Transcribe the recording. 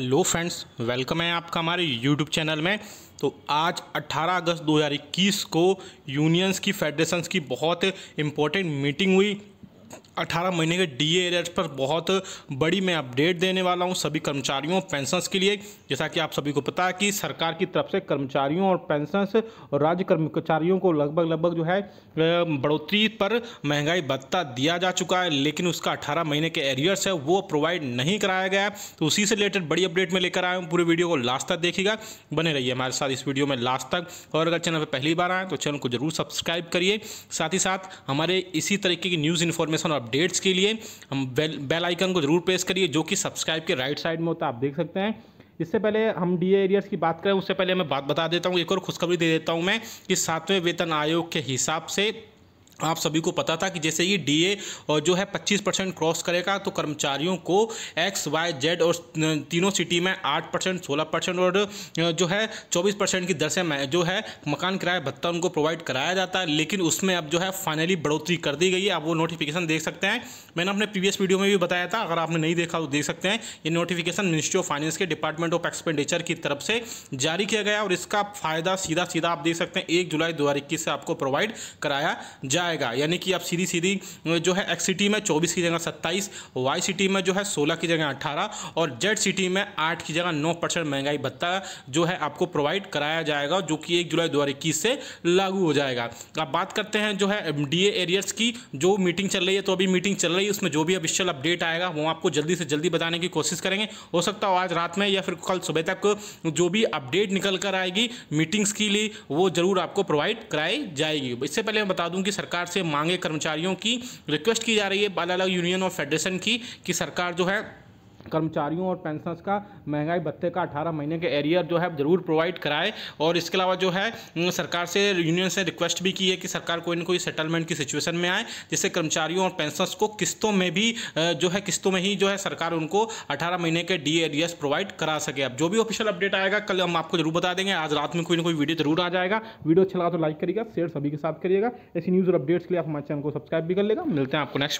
hello friends welcome है आपका हमारे यूट्यूब चैनल में तो आज 18 अगस्त 2021 को यूनियंस की फेडरेशंस की बहुत इंपॉर्टेंट मीटिंग हुई 18 महीने के डी एरियर्स पर बहुत बड़ी मैं अपडेट देने वाला हूं सभी कर्मचारियों पेंशनर्स के लिए जैसा कि आप सभी को पता है कि सरकार की तरफ से कर्मचारियों और पेंशनस और राज्य कर्मचारियों को लगभग लगभग जो है बढ़ोतरी पर महंगाई भत्ता दिया जा चुका है लेकिन उसका 18 महीने के एरियर्स है वो प्रोवाइड नहीं कराया गया तो उसी से रिलेटेड बड़ी अपडेट में लेकर आया हूँ पूरे वीडियो को लास्ट तक देखिएगा बने रहिए हमारे साथ इस वीडियो में लास्ट तक और अगर चैनल पर पहली बार आए तो चैनल को जरूर सब्सक्राइब करिए साथ ही साथ हमारे इसी तरीके की न्यूज़ इन्फॉर्मेशन और अपडेट्स के लिए हम बेल बेल आइकन को जरूर प्रेस करिए जो कि सब्सक्राइब के राइट साइड में होता है आप देख सकते हैं इससे पहले हम डी एरियाज की बात करें उससे पहले मैं बात बता देता हूँ एक और खुशखबरी दे देता हूँ मैं कि सातवें वेतन आयोग के हिसाब से आप सभी को पता था कि जैसे ये डीए जो है 25 परसेंट क्रॉस करेगा तो कर्मचारियों को एक्स वाई जेड और तीनों सिटी में 8 परसेंट सोलह परसेंट और जो है 24 परसेंट की दर से जो है मकान किराया भत्ता उनको प्रोवाइड कराया जाता है लेकिन उसमें अब जो है फाइनली बढ़ोतरी कर दी गई है आप वो नोटिफिकेशन देख सकते हैं मैंने अपने प्रीवियस वीडियो में भी बताया था अगर आपने नहीं देखा तो देख सकते हैं ये नोटिफिकेशन मिनिस्ट्री ऑफ फाइनेंस के डिपार्टमेंट ऑफ एक्सपेंडिचर की तरफ से जारी किया गया और इसका फायदा सीधा सीधा आप देख सकते हैं एक जुलाई दो से आपको प्रोवाइड कराया जाए आएगा यानी कि आप सीधी सीधी जो है एक्स सिटी में चौबीस की जगह सत्ताईस वाई सिटी में जो है सोलह की जगह अट्ठारह और जेड सिटी में आठ की जगह नौ परसेंट महंगाई भत्ता जो है आपको प्रोवाइड कराया जाएगा जो कि एक जुलाई दो से लागू हो जाएगा अब बात करते हैं जो है डी एरियर्स की जो मीटिंग चल रही है तो अभी मीटिंग चल रही है उसमें जो भी अफिशियल अपडेट आएगा वो आपको जल्दी से जल्दी बताने की कोशिश करेंगे हो सकता हो आज रात में या फिर कल सुबह तक जो भी अपडेट निकल कर आएगी मीटिंग्स के लिए वो जरूर आपको प्रोवाइड कराई जाएगी इससे पहले मैं बता दूं कि सरकार सरकार से मांगे कर्मचारियों की रिक्वेस्ट की जा रही है अलग यूनियन और फेडरेशन की कि सरकार जो है कर्मचारियों और पेंशनर्स का महंगाई भत्ते का अठारह महीने के एरियर जो है ज़रूर प्रोवाइड कराए और इसके अलावा जो है सरकार से यूनियन से रिक्वेस्ट भी की है कि सरकार कोई ना कोई सेटलमेंट की सिचुएशन में आए जिससे कर्मचारियों और पेंशनर्स को किस्तों में भी जो है किस्तों में ही जो है सरकार उनको अठारह महीने के डी एरियर्स प्रोवाइड करा सके अब जो भी ऑफिशियल अपडेट आएगा कल हम आपको जरूर बता देंगे आज रात में कोई ना कोई वीडियो जरूर आ जाएगा वीडियो अच्छा लगा तो लाइक करिएगा शेयर सभी के साथ करिएगा ऐसी न्यूज़ और अपडेट्स के लिए आप हमारे चैनल को सब्सक्राइब भी कर लेगा मिलते हैं आपको नेक्स्ट